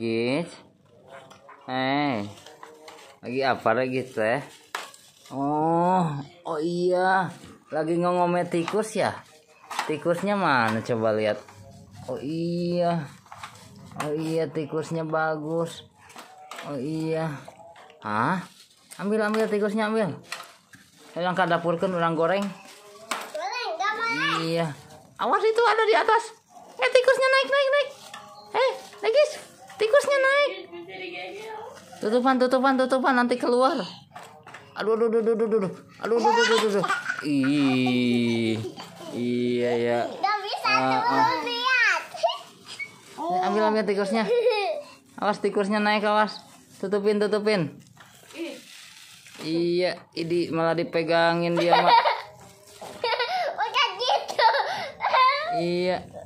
guys Eh. Lagi apa lagi teh? Oh, oh iya. Lagi ngomongin tikus ya? Tikusnya mana coba lihat. Oh iya. Oh iya tikusnya bagus. Oh iya. ah Ambil ambil tikusnya ambil. yang ke dapurkan orang goreng. Goreng, Iya. Awas itu ada di atas. Eh tikusnya naik naik naik. tutupan tutupan tutupan nanti keluar aduh aduh aduh aduh aduh aduh aduh aduh aduh, aduh. aduh. Ih, iya ya uh, uh. ambil ambil tikusnya awas tikusnya naik awas tutupin tutupin iya ini malah dipegangin dia mak gitu. iya